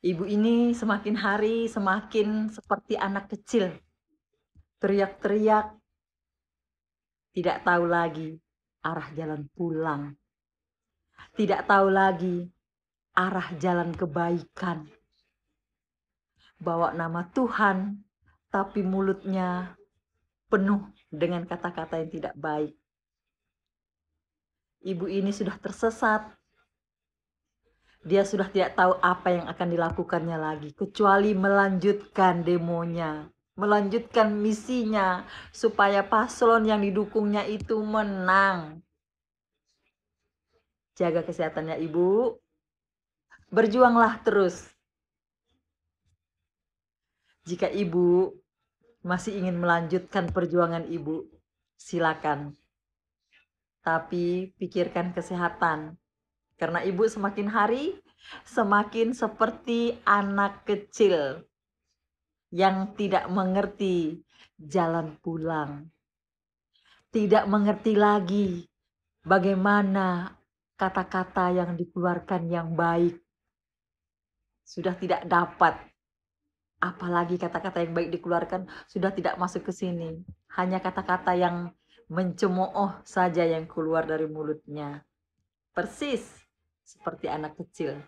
Ibu ini semakin hari semakin seperti anak kecil. Teriak-teriak, tidak tahu lagi arah jalan pulang. Tidak tahu lagi arah jalan kebaikan. Bawa nama Tuhan, tapi mulutnya penuh dengan kata-kata yang tidak baik ibu ini sudah tersesat. Dia sudah tidak tahu apa yang akan dilakukannya lagi, kecuali melanjutkan demonya, melanjutkan misinya, supaya paslon yang didukungnya itu menang. Jaga kesehatannya, Ibu. Berjuanglah terus. Jika Ibu masih ingin melanjutkan perjuangan Ibu, silakan tapi pikirkan kesehatan. Karena ibu semakin hari semakin seperti anak kecil yang tidak mengerti jalan pulang. Tidak mengerti lagi bagaimana kata-kata yang dikeluarkan yang baik. Sudah tidak dapat apalagi kata-kata yang baik dikeluarkan sudah tidak masuk ke sini. Hanya kata-kata yang mencemooh saja yang keluar dari mulutnya. Persis seperti anak kecil.